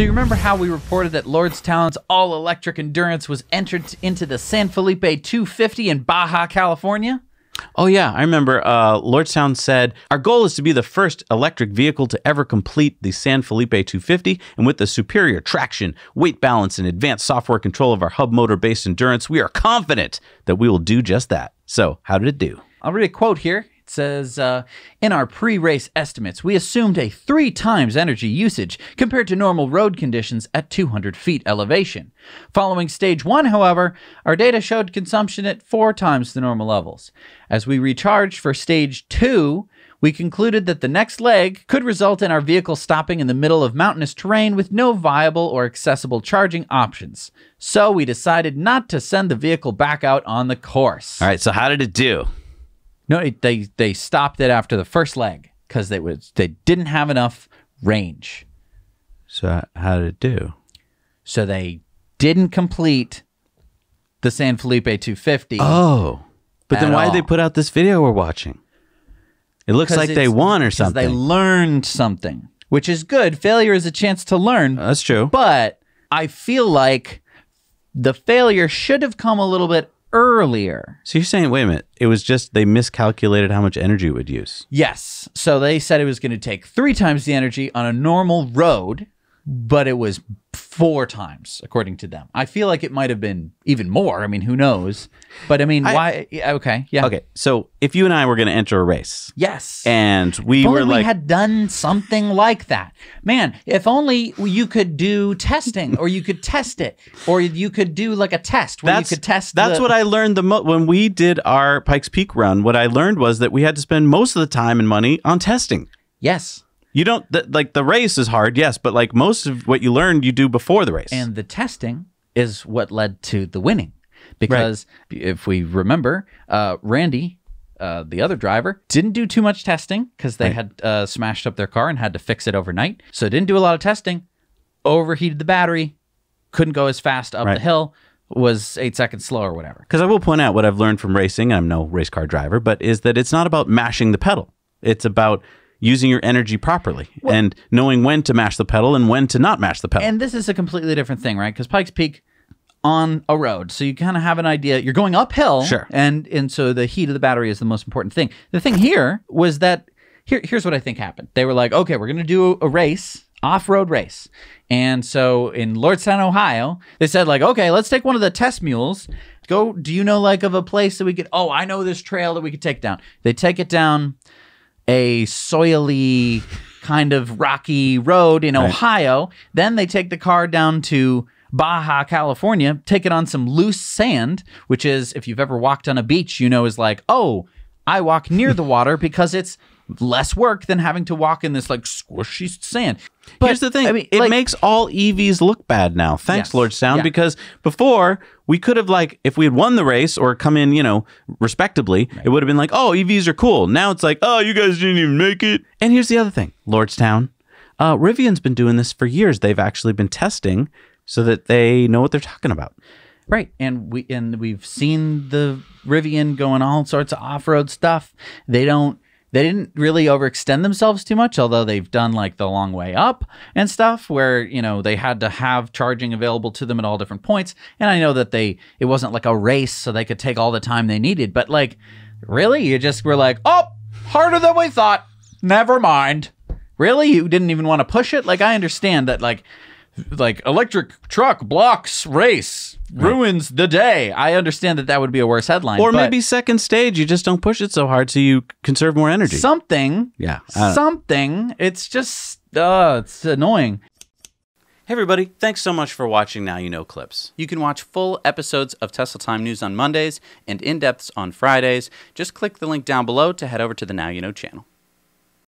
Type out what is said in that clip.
Do you remember how we reported that Lordstown's all-electric endurance was entered into the San Felipe 250 in Baja California? Oh yeah, I remember. Uh, Lordstown said our goal is to be the first electric vehicle to ever complete the San Felipe 250, and with the superior traction, weight balance, and advanced software control of our hub motor-based endurance, we are confident that we will do just that. So, how did it do? I'll read a quote here says uh, in our pre-race estimates we assumed a three times energy usage compared to normal road conditions at 200 feet elevation following stage one however our data showed consumption at four times the normal levels as we recharged for stage two we concluded that the next leg could result in our vehicle stopping in the middle of mountainous terrain with no viable or accessible charging options. So we decided not to send the vehicle back out on the course. All right, so how did it do? No, it, they they stopped it after the first leg because they was they didn't have enough range. So how did it do? So they didn't complete the San Felipe 250. Oh, but then why all. did they put out this video we're watching? It looks like they won or something. They learned something, which is good. Failure is a chance to learn. That's true. But I feel like the failure should have come a little bit earlier. So you're saying, wait a minute, it was just they miscalculated how much energy it would use. Yes. So they said it was going to take three times the energy on a normal road but it was four times according to them. I feel like it might have been even more. I mean, who knows? But I mean, I, why? okay, yeah. Okay, so if you and I were going to enter a race, yes, and we were like, we had done something like that, man. If only you could do testing, or you could test it, or you could do like a test where that's, you could test. That's the- what I learned the most when we did our Pikes Peak run. What I learned was that we had to spend most of the time and money on testing. Yes. You don't th- like the race is hard, yes, but like most of what you learned, you do before the race. And the testing is what led to the winning, because right. if we remember, uh, Randy. Uh, the other driver didn't do too much testing because they right. had uh, smashed up their car and had to fix it overnight. So didn't do a lot of testing. Overheated the battery, couldn't go as fast up right. the hill was eight seconds slow or whatever. Because I will point out what I've learned from racing, I'm no race car driver, but is that it's not about mashing the pedal. It's about using your energy properly well, and knowing when to mash the pedal and when to not mash the pedal. And this is a completely different thing, right? Because Pikes Peak on a road. So you kind of have an idea. You're going uphill. Sure. And and so the heat of the battery is the most important thing. The thing here was that here here's what I think happened. They were like, okay, we're gonna do a race, off-road race. And so in Lordstown, Ohio, they said, like, okay, let's take one of the test mules. Go, do you know like of a place that we could oh, I know this trail that we could take down. They take it down a soily kind of rocky road in right. Ohio. Then they take the car down to Baja, California, take it on some loose sand, which is, if you've ever walked on a beach, you know, is like, oh, I walk near the water because it's less work than having to walk in this like squishy sand. But here's the thing: I mean, it like, makes all EVs look bad now. Thanks, yes, Lord Sound, yeah. because before we could have like, if we had won the race or come in, you know, respectably, right. it would have been like, oh, EVs are cool. Now it's like, oh, you guys didn't even make it. And here's the other thing, Lordstown. Uh, Rivian's been doing this for years. They've actually been testing so that they know what they're talking about. Right. And we and we've seen the Rivian going all sorts of off-road stuff. They don't they didn't really overextend themselves too much, although they've done like the long way up and stuff where, you know, they had to have charging available to them at all different points. And I know that they, it wasn't like a race, so they could take all the time they needed. But like, really? You just were like, oh, harder than we thought. Never mind. Really? You didn't even want to push it? Like, I understand that, like, like electric truck blocks race ruins right. the day. I understand that that would be a worse headline. Or maybe second stage, you just don't push it so hard, so you conserve more energy. Something. Yeah. Uh, something. It's just uh, it's annoying. Hey everybody, thanks so much for watching Now You Know Clips. You can watch full episodes of Tesla Time News on Mondays and in-depths on Fridays. Just click the link down below to head over to the Now You Know channel.